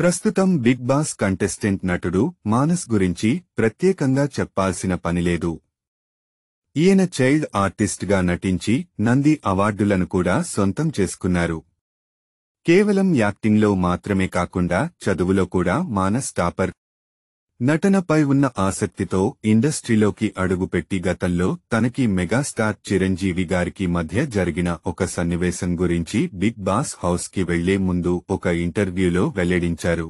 ప్రస్తుతం big boss contestant నటుడు మానస్ గురించి ప్రత్యేకంగా చెప్పాల్సిన పనిలేదు ఈయన చైల్డ్ ఆర్టిస్ట్గా నటించి నంది అవార్డులను కూడా సొంతం చేసుకున్నారు కేవలం యాక్టింగ్లో మాత్రమే కాకుండా చదువులో కూడా మానస్ టాపర్ నటనపై ఉన్న ఆసక్తితో ఇండస్ట్రీలోకి అడుగుపెట్టి గతంలో తనకి మెగాస్టార్ చిరంజీవి గారికి మధ్య జరిగిన ఒక సన్నివేశం గురించి బిగ్ బాస్ హౌస్కి వెళ్లే ముందు ఒక ఇంటర్వ్యూలో వెల్లడించారు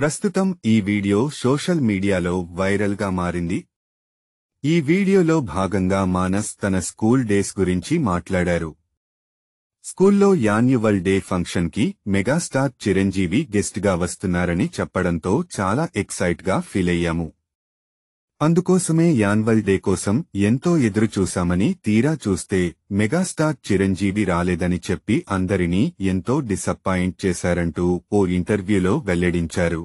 ప్రస్తుతం ఈ వీడియో సోషల్ మీడియాలో వైరల్గా మారింది ఈ వీడియోలో భాగంగా మానస్ తన స్కూల్ డేస్ గురించి మాట్లాడారు స్కూల్లో యాన్యువల్ డే ఫంక్షన్ కి మెగాస్టార్ చిరంజీవి గెస్ట్గా వస్తున్నారని చెప్పడంతో చాలా ఎక్సైట్గా ఫీలయ్యాము అందుకోసమే యాన్వల్ డే కోసం ఎంతో ఎదురుచూశామని తీరా చూస్తే మెగాస్టార్ చిరంజీవి రాలేదని చెప్పి అందరినీ ఎంతో డిసప్పాయింట్ చేశారంటూ ఓ ఇంటర్వ్యూలో వెల్లడించారు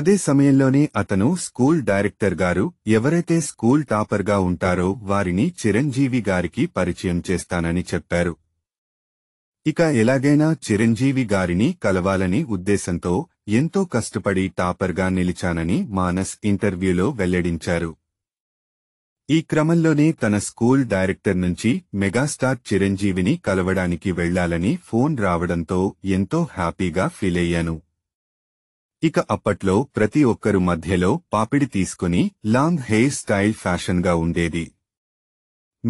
అదే సమయంలోనే అతను స్కూల్ డైరెక్టర్ గారు ఎవరైతే స్కూల్ టాపర్గా ఉంటారో వారిని చిరంజీవి గారికి పరిచయం చేస్తానని చెప్పారు ఇక ఎలాగైనా చిరంజీవి గారిని కలవాలని ఉద్దేశంతో ఎంతో కష్టపడి టాపర్గా నిలిచానని మానస్ ఇంటర్వ్యూలో వెల్లడించారు ఈ క్రమంలోనే తన స్కూల్ డైరెక్టర్ నుంచి మెగాస్టార్ చిరంజీవిని కలవడానికి వెళ్లాలని ఫోన్ రావడంతో ఎంతో హ్యాపీగా ఫీలయ్యాను ఇక అప్పట్లో ప్రతి ఒక్కరు మధ్యలో పాపిడి తీసుకుని లాంగ్ హెయిర్ స్టైల్ ఫ్యాషన్గా ఉండేది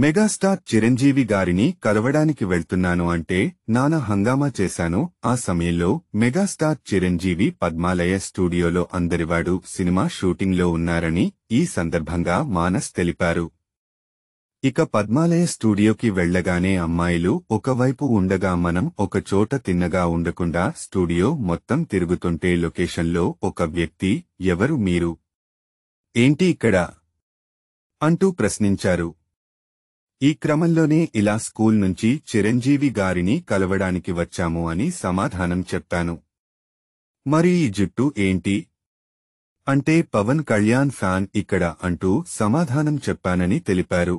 మెగాస్టార్ చిరంజీవి గారిని కలవడానికి వెళ్తున్నాను అంటే నానా హంగామా చేశాను ఆ సమయంలో మెగాస్టార్ చిరంజీవి పద్మాలయ స్టూడియోలో అందరివాడు సినిమా షూటింగ్లో ఉన్నారని ఈ సందర్భంగా మానస్ తెలిపారు ఇక పద్మాలయ స్టూడియోకి వెళ్లగానే అమ్మాయిలు ఒకవైపు ఉండగా మనం ఒక చోట తిన్నగా ఉండకుండా స్టూడియో మొత్తం తిరుగుతుంటే లొకేషన్లో ఒక వ్యక్తి ఎవరు మీరు ఏంటి ఇక్కడ అంటూ ప్రశ్నించారు ఈ క్రమంలోనే ఇలా స్కూల్ నుంచి చిరంజీవి గారిని కలవడానికి వచ్చాము అని సమాధానం చెప్పాను మరి ఈ జుట్టు ఏంటి అంటే పవన్ కళ్యాణ్ ఫ్యాన్ ఇక్కడ అంటూ సమాధానం చెప్పానని తెలిపారు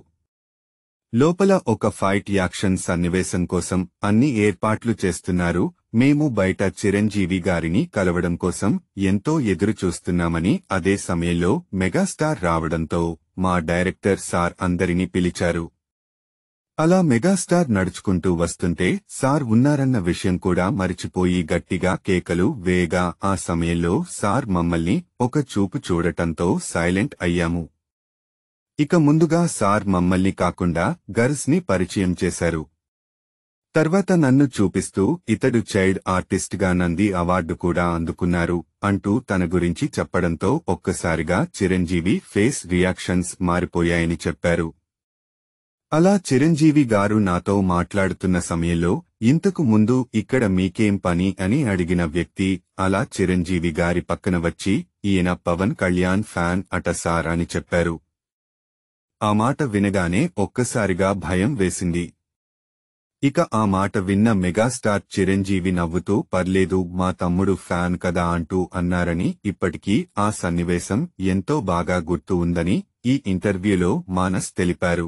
లోపల ఒక ఫైట్ యాక్షన్ సన్నివేశం కోసం అన్ని ఏర్పాట్లు చేస్తున్నారు మేము బయట చిరంజీవి గారిని కలవడం కోసం ఎంతో ఎదురుచూస్తున్నామని అదే సమయంలో మెగాస్టార్ రావడంతో మా డైరెక్టర్ సార్ అందరినీ పిలిచారు అలా మెగాస్టార్ నడుచుకుంటూ వస్తుంటే సార్ ఉన్నారన్న విషయం కూడా మరిచిపోయి గట్టిగా కేకలు వేగా ఆ సమయంలో సార్ మమ్మల్ని ఒక చూపు చూడటంతో సైలెంట్ అయ్యాము ఇక ముందుగా సార్ మమ్మల్ని కాకుండా గర్ల్స్ ని పరిచయం చేశారు తర్వాత నన్ను చూపిస్తూ ఇతడు చైల్డ్ ఆర్టిస్ట్గా నంది అవార్డు కూడా అందుకున్నారు అంటూ తన గురించి చెప్పడంతో ఒక్కసారిగా చిరంజీవి ఫేస్ రియాక్షన్స్ మారిపోయాయని చెప్పారు అలా చిరంజీవి గారు నాతో మాట్లాడుతున్న సమయంలో ఇంతకు ముందు ఇక్కడ మీకేం పని అని అడిగిన వ్యక్తి అలా చిరంజీవి గారి పక్కన వచ్చి ఈయన పవన్ కళ్యాణ్ ఫ్యాన్ అట సార్ అని చెప్పారు ఆ మాట వినగానే ఒక్కసారిగా భయం వేసింది ఇక ఆ మాట విన్న మెగాస్టార్ చిరంజీవి నవ్వుతూ పర్లేదు మా తమ్ముడు ఫ్యాన్ కదా అంటూ అన్నారని ఇప్పటికీ ఆ సన్నివేశం ఎంతో బాగా గుర్తు ఉందని ఈ ఇంటర్వ్యూలో మానస్ తెలిపారు